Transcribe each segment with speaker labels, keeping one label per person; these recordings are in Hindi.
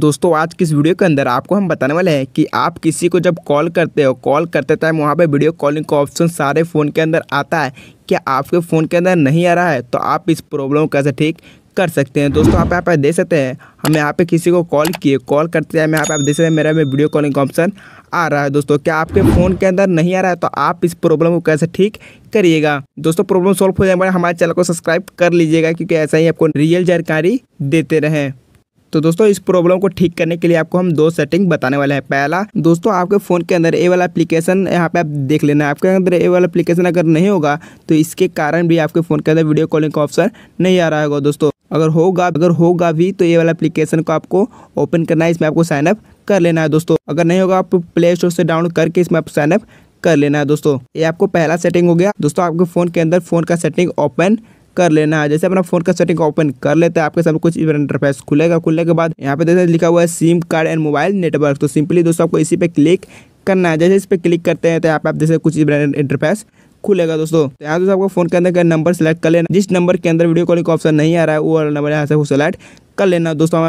Speaker 1: दोस्तों आज किस वीडियो के अंदर आपको हम बताने वाले हैं कि आप किसी को जब कॉल करते हो कॉल करते टाइम वहाँ पे वीडियो कॉलिंग का ऑप्शन सारे फ़ोन के अंदर आता है क्या आपके फ़ोन के अंदर नहीं आ रहा है तो आप इस प्रॉब्लम को कैसे ठीक कर सकते हैं दोस्तों आप यहाँ पर देख सकते हैं हम यहाँ पे किसी को कॉल किए कॉल करते टाइम यहाँ पे आप देख सकते हैं मेरा में वीडियो कॉलिंग का ऑप्शन आ रहा है दोस्तों क्या आपके फ़ोन के अंदर नहीं आ रहा है तो आप इस प्रॉब्लम को कैसे ठीक करिएगा दोस्तों प्रॉब्लम सॉल्व हो जाए हमारे चैनल को सब्सक्राइब कर लीजिएगा क्योंकि ऐसा ही आपको रियल जानकारी देते रहें तो दोस्तों इस प्रॉब्लम को ठीक करने के लिए आपको हम दो सेटिंग बताने वाले हैं पहला दोस्तों आपके फ़ोन के अंदर ए वाला एप्लीकेशन यहाँ पे आप देख लेना आपके अंदर ए वाला एप्लीकेशन अगर नहीं होगा तो इसके कारण भी आपके फ़ोन के अंदर वीडियो कॉलिंग का ऑप्शन नहीं आ रहा होगा दोस्तों अगर होगा अगर होगा भी तो ये वाला एप्लीकेशन को आपको ओपन करना है इसमें आपको साइनअप कर लेना है दोस्तों अगर नहीं होगा आप प्ले स्टोर से डाउनलोड करके इसमें आप साइनअप कर लेना है दोस्तों ये आपको पहला सेटिंग हो गया दोस्तों आपके फ़ोन के अंदर फ़ोन का सेटिंग ओपन कर लेना है जैसे अपना फोन का सेटिंग ओपन कर लेते हैं आपके सामने कुछ इंटरफेस खुलेगा खुलने के बाद यहाँ पे देखते लिखा हुआ है SIM card and mobile network तो सिंपली दोस्तों आपको इसी पे क्लिक करना है जैसे इस पर क्लिक करते हैं तो यहाँ पे आप जैसे कुछ इंटरफेस खुलेगा दोस्तों तो यहाँ दोस्तों आपको फोन के अंदर का नंबर सेलेक्ट कर लेना जिस नंबर के अंदर वीडियो कॉलिंग का ऑप्शन नहीं आ रहा है वो नंबर यहाँ से सेलेक्ट कर लेना दोस्तों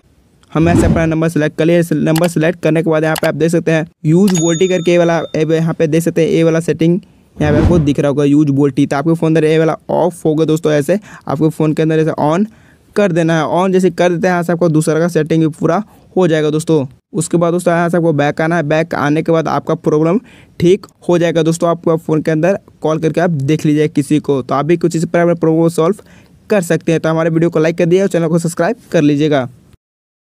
Speaker 1: हम ऐसे अपना नंबर सेलेक्ट कर लिए नंबर सेलेक्ट करने के बाद यहाँ पे आप देख सकते हैं यूज वोल्टी करके ये वाला यहाँ पे देख सकते हैं ए वाला सेटिंग यहाँ पे आपको दिख रहा होगा यूज बोल्टी तो आपके फ़ोन अंदर ये वाला ऑफ होगा दोस्तों ऐसे आपके फ़ोन के अंदर ऐसे ऑन कर देना है ऑन जैसे कर देते हैं यहाँ से आपका दूसरा का सेटिंग भी पूरा हो जाएगा दोस्तों उसके बाद दोस्तों यहाँ से आपको बैक आना है बैक आने के बाद आपका प्रॉब्लम ठीक हो जाएगा दोस्तों आपको फ़ोन के अंदर कॉल करके आप देख लीजिए किसी को तो आप भी कुछ इस प्रॉब्लम सॉल्व कर सकते हैं तो हमारे वीडियो को लाइक कर दिया और चैनल को सब्सक्राइब कर लीजिएगा